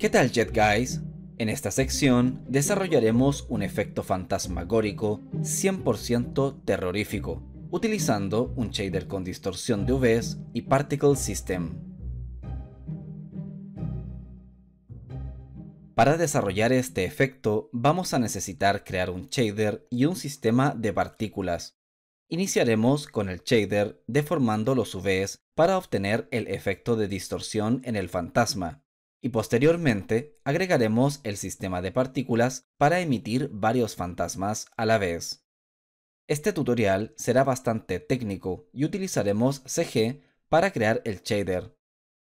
¿Qué tal Jet Guys? En esta sección desarrollaremos un efecto fantasmagórico 100% terrorífico, utilizando un shader con distorsión de UVs y Particle System. Para desarrollar este efecto vamos a necesitar crear un shader y un sistema de partículas. Iniciaremos con el shader deformando los UVs para obtener el efecto de distorsión en el fantasma y posteriormente agregaremos el sistema de partículas para emitir varios fantasmas a la vez. Este tutorial será bastante técnico y utilizaremos CG para crear el shader.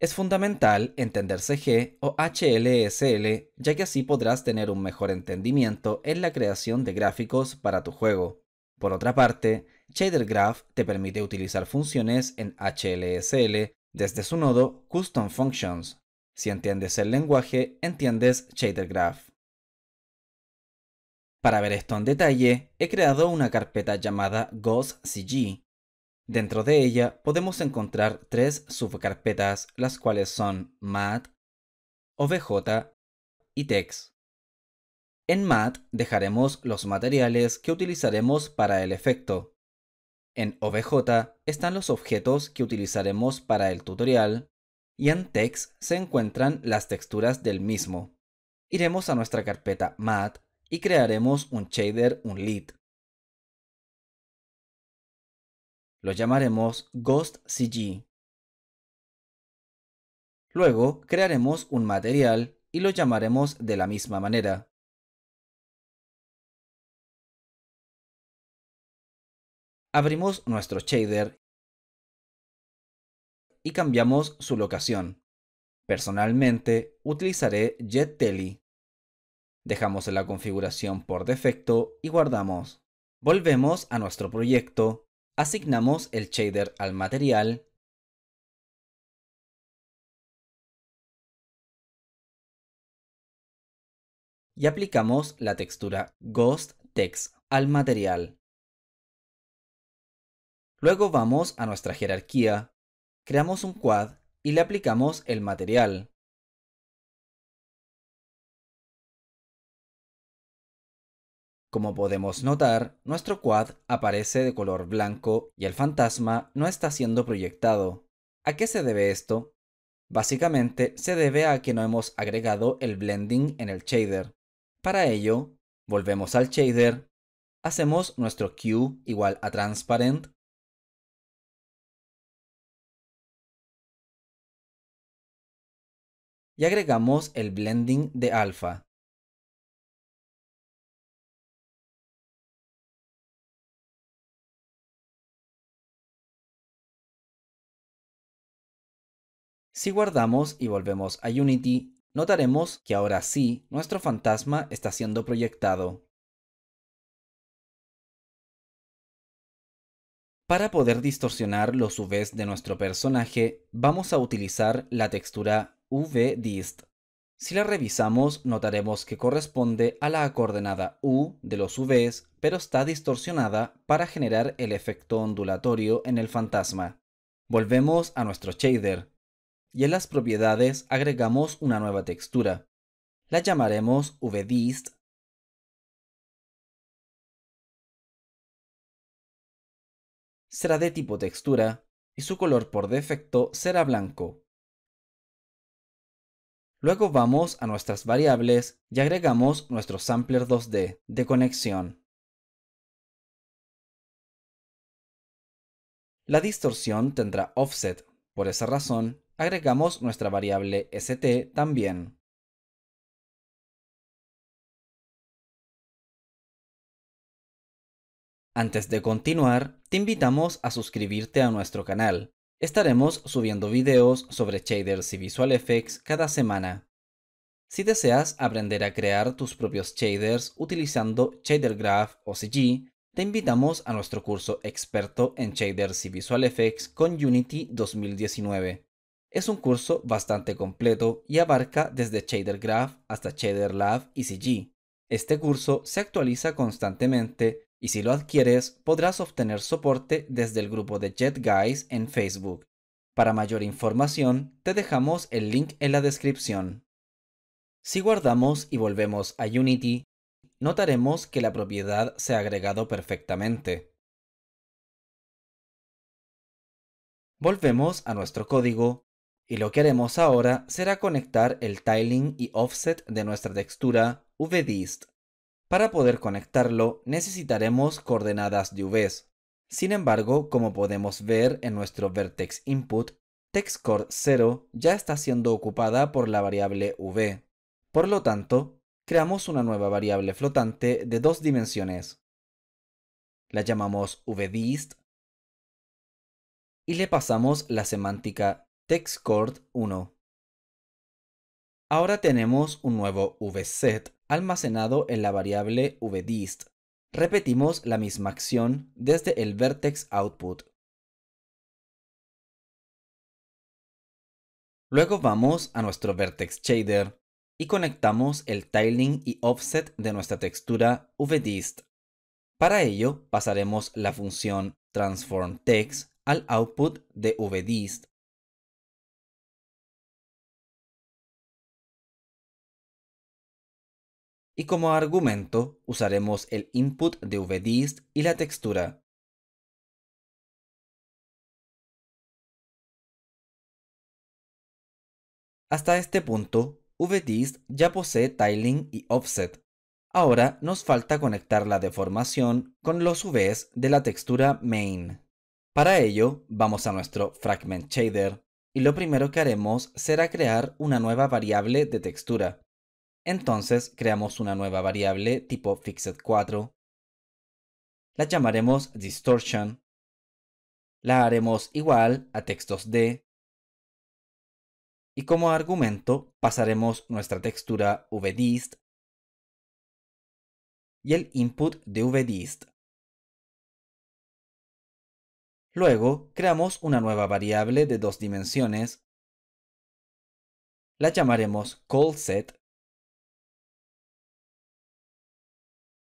Es fundamental entender CG o HLSL ya que así podrás tener un mejor entendimiento en la creación de gráficos para tu juego. Por otra parte, Shader Graph te permite utilizar funciones en HLSL desde su nodo Custom Functions si entiendes el lenguaje, entiendes Shader Graph. Para ver esto en detalle, he creado una carpeta llamada GhostCG. Dentro de ella podemos encontrar tres subcarpetas, las cuales son MAT, OBJ y TEX. En MAT dejaremos los materiales que utilizaremos para el efecto. En OBJ están los objetos que utilizaremos para el tutorial y en Text se encuentran las texturas del mismo. Iremos a nuestra carpeta Mat y crearemos un shader un lead. Lo llamaremos Ghost CG. Luego crearemos un material y lo llamaremos de la misma manera. Abrimos nuestro shader y cambiamos su locación. Personalmente, utilizaré JetTelly. Dejamos la configuración por defecto y guardamos. Volvemos a nuestro proyecto, asignamos el shader al material y aplicamos la textura Ghost Text al material. Luego vamos a nuestra jerarquía creamos un quad y le aplicamos el material. Como podemos notar, nuestro quad aparece de color blanco y el fantasma no está siendo proyectado. ¿A qué se debe esto? Básicamente se debe a que no hemos agregado el blending en el shader. Para ello, volvemos al shader, hacemos nuestro Q igual a transparent y agregamos el blending de alfa. Si guardamos y volvemos a Unity, notaremos que ahora sí nuestro fantasma está siendo proyectado. Para poder distorsionar los UVs de nuestro personaje, vamos a utilizar la textura VDIST. Si la revisamos, notaremos que corresponde a la coordenada U de los Vs, pero está distorsionada para generar el efecto ondulatorio en el fantasma. Volvemos a nuestro shader. Y en las propiedades agregamos una nueva textura. La llamaremos VDIST. será de tipo textura y su color por defecto será blanco. Luego vamos a nuestras variables y agregamos nuestro sampler 2D de conexión. La distorsión tendrá offset, por esa razón agregamos nuestra variable st también. Antes de continuar, te invitamos a suscribirte a nuestro canal Estaremos subiendo videos sobre shaders y visual effects cada semana. Si deseas aprender a crear tus propios shaders utilizando Shader Graph o CG, te invitamos a nuestro curso experto en shaders y visual effects con Unity 2019. Es un curso bastante completo y abarca desde Shader Graph hasta Lab y CG. Este curso se actualiza constantemente y si lo adquieres podrás obtener soporte desde el grupo de Jet Guys en Facebook. Para mayor información, te dejamos el link en la descripción. Si guardamos y volvemos a Unity, notaremos que la propiedad se ha agregado perfectamente. Volvemos a nuestro código y lo que haremos ahora será conectar el tiling y offset de nuestra textura VDist. Para poder conectarlo necesitaremos coordenadas de Vs. Sin embargo, como podemos ver en nuestro vertex input, texcoord 0 ya está siendo ocupada por la variable v. Por lo tanto, creamos una nueva variable flotante de dos dimensiones. La llamamos vdist y le pasamos la semántica textcord 1. Ahora tenemos un nuevo vset almacenado en la variable vdist. Repetimos la misma acción desde el vertex output. Luego vamos a nuestro vertex shader y conectamos el tiling y offset de nuestra textura vdist. Para ello pasaremos la función transformText al output de vdist Y como argumento usaremos el input de vdist y la textura. Hasta este punto, VDist ya posee tiling y offset. Ahora nos falta conectar la deformación con los UVs de la textura main. Para ello, vamos a nuestro fragment shader y lo primero que haremos será crear una nueva variable de textura. Entonces creamos una nueva variable tipo fixed4. La llamaremos distortion. La haremos igual a textos D. Y como argumento pasaremos nuestra textura vdist y el input de vdist. Luego creamos una nueva variable de dos dimensiones. La llamaremos callSet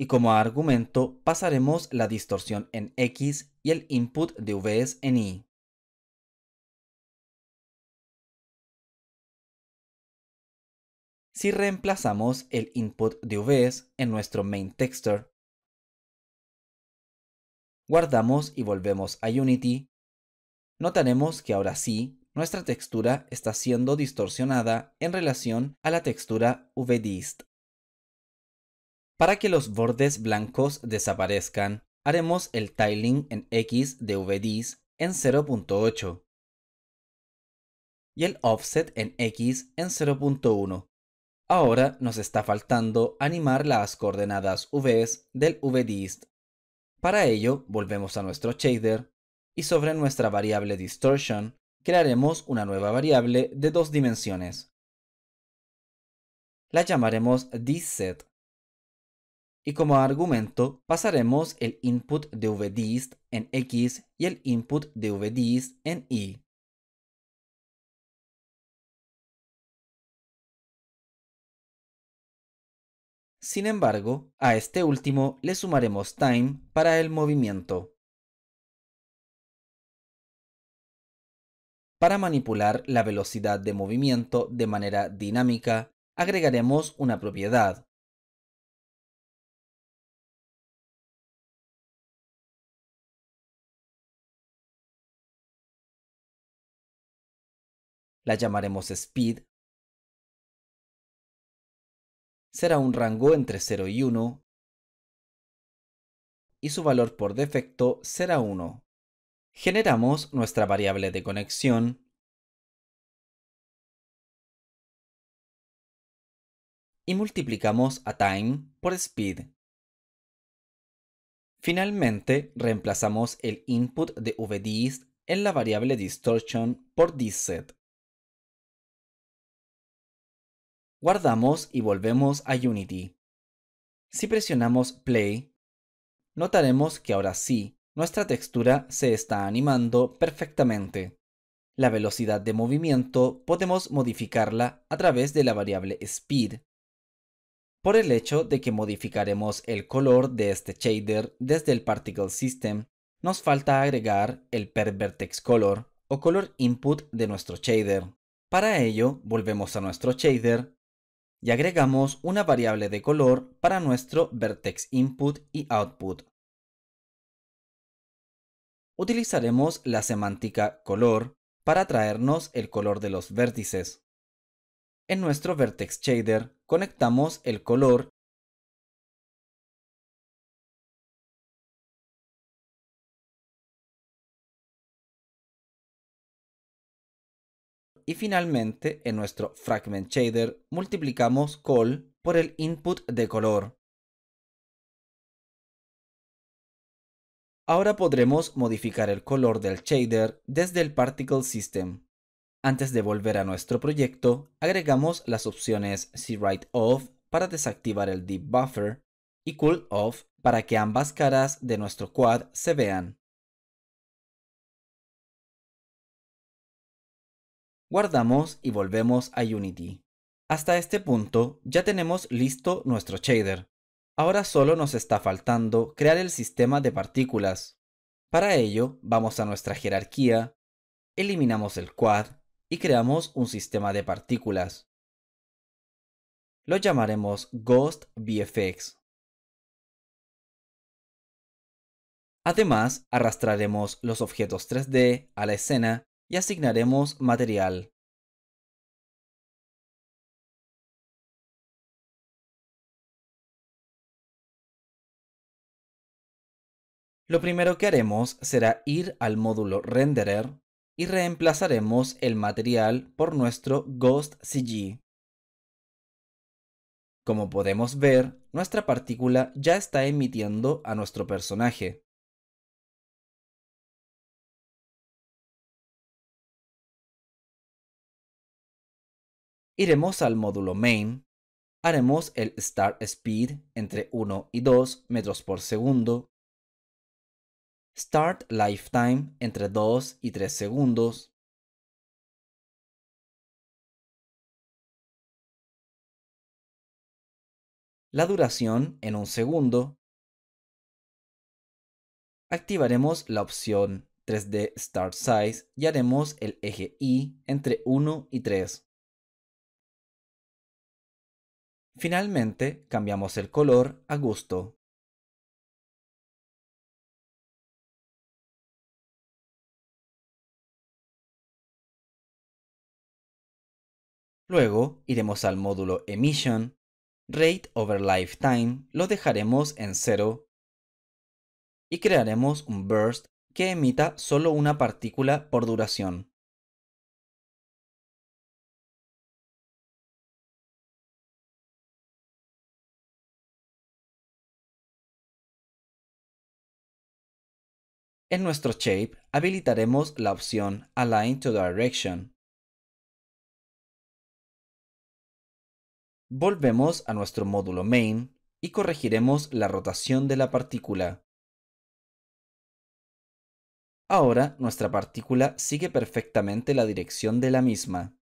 Y como argumento pasaremos la distorsión en X y el input de Vs en Y. Si reemplazamos el input de Vs en nuestro main texture, guardamos y volvemos a Unity, notaremos que ahora sí nuestra textura está siendo distorsionada en relación a la textura VDist. Para que los bordes blancos desaparezcan, haremos el tiling en X de VDs en 0.8 y el offset en X en 0.1. Ahora nos está faltando animar las coordenadas Vs del VDist. Para ello, volvemos a nuestro shader y sobre nuestra variable distortion crearemos una nueva variable de dos dimensiones. La llamaremos Disset. Y como argumento, pasaremos el input de vdist en x y el input de vdist en y. Sin embargo, a este último le sumaremos time para el movimiento. Para manipular la velocidad de movimiento de manera dinámica, agregaremos una propiedad, la llamaremos speed, será un rango entre 0 y 1 y su valor por defecto será 1. Generamos nuestra variable de conexión y multiplicamos a time por speed. Finalmente, reemplazamos el input de vdist en la variable distortion por Disset. Guardamos y volvemos a Unity. Si presionamos Play, notaremos que ahora sí, nuestra textura se está animando perfectamente. La velocidad de movimiento podemos modificarla a través de la variable Speed. Por el hecho de que modificaremos el color de este shader desde el Particle System, nos falta agregar el per vertex Color o color input de nuestro shader. Para ello, volvemos a nuestro shader y agregamos una variable de color para nuestro vertex input y output. Utilizaremos la semántica color para traernos el color de los vértices. En nuestro vertex shader conectamos el color Y finalmente, en nuestro Fragment Shader, multiplicamos col por el input de color. Ahora podremos modificar el color del shader desde el Particle System. Antes de volver a nuestro proyecto, agregamos las opciones c Off para desactivar el Deep Buffer y Cull Off para que ambas caras de nuestro quad se vean. guardamos y volvemos a Unity. Hasta este punto ya tenemos listo nuestro shader. Ahora solo nos está faltando crear el sistema de partículas. Para ello vamos a nuestra jerarquía, eliminamos el quad y creamos un sistema de partículas. Lo llamaremos Ghost VFX. Además, arrastraremos los objetos 3D a la escena y asignaremos material. Lo primero que haremos será ir al módulo Renderer y reemplazaremos el material por nuestro Ghost CG. Como podemos ver, nuestra partícula ya está emitiendo a nuestro personaje. Iremos al módulo main, haremos el start speed entre 1 y 2 metros por segundo, start lifetime entre 2 y 3 segundos, la duración en un segundo. Activaremos la opción 3D Start Size y haremos el eje I entre 1 y 3. Finalmente, cambiamos el color a gusto. Luego iremos al módulo Emission, Rate over Lifetime lo dejaremos en 0 y crearemos un burst que emita solo una partícula por duración. En nuestro shape habilitaremos la opción Align to Direction. Volvemos a nuestro módulo main y corregiremos la rotación de la partícula. Ahora nuestra partícula sigue perfectamente la dirección de la misma.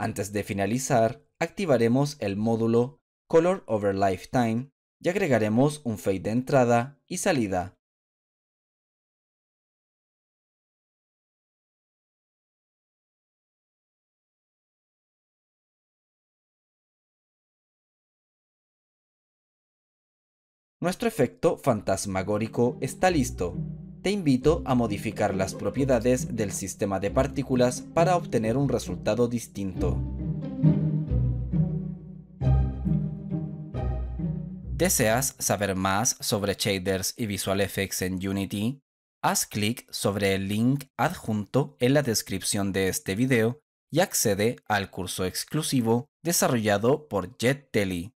Antes de finalizar, activaremos el módulo Color over Lifetime y agregaremos un fade de entrada y salida. Nuestro efecto fantasmagórico está listo. Te invito a modificar las propiedades del sistema de partículas para obtener un resultado distinto. ¿Deseas saber más sobre shaders y visual effects en Unity? Haz clic sobre el link adjunto en la descripción de este video y accede al curso exclusivo desarrollado por Jettelly.